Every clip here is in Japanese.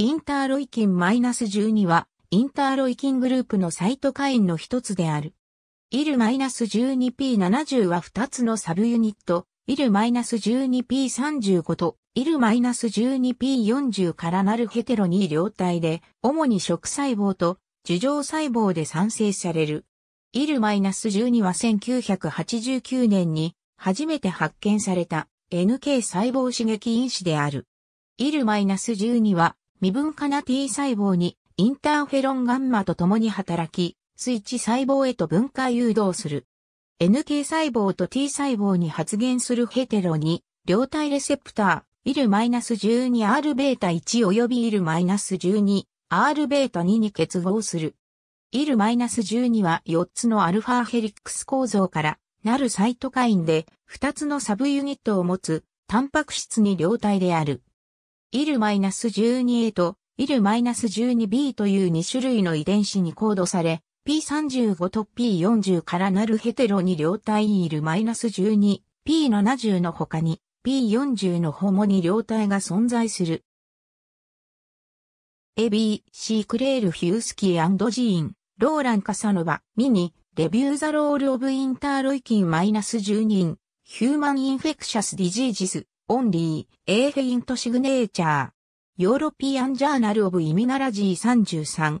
インターロイキン -12 は、インターロイキングループのサイトカインの一つである。イル -12P70 は二つのサブユニット、イル -12P35 と、イル -12P40 からなるヘテロニー両体で、主に食細胞と、樹状細胞で産生される。イル -12 は1989年に、初めて発見された、NK 細胞刺激因子である。イル -12 は、未分化な T 細胞にインターフェロンガンマと共に働き、スイッチ細胞へと分解誘導する。NK 細胞と T 細胞に発現するヘテロに、両体レセプター、イル -12Rβ1 及びイル -12Rβ2 に結合する。イル -12 は4つのアルファヘリックス構造からなるサイトカインで、2つのサブユニットを持つ、タンパク質に両体である。イル -12A とイル -12B という2種類の遺伝子にコードされ、P35 と P40 からなるヘテロに両体イル -12、P70 の他に P40 のホモに両体が存在する。エビー、シークレール・ヒュースキージーン、ローラン・カサノバ、ミニ、レビュー・ザ・ロール・オブ・インターロイキン・マイナス12ン、ヒューマン・インフェクシャス・ディジージス、オンリー、エーフェイントシグネーチャー。ヨーロピアンジャーナルオブイミナラジー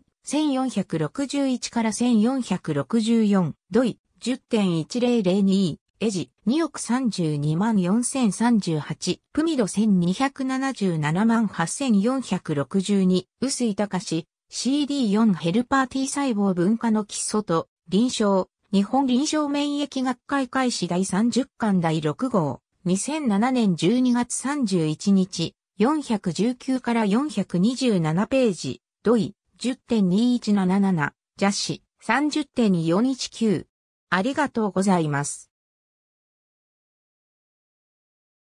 33、1461から1464、ドイ、10.1002、エジ、2億32万4038、プミド1277万8462、薄井隆、CD4 ヘルパー T 細胞分化の基礎と、臨床、日本臨床免疫学会開始第30巻第6号。2007年12月31日、419から427ページ、土井、10.2177、邪ャ30.419 2。ありがとうございます。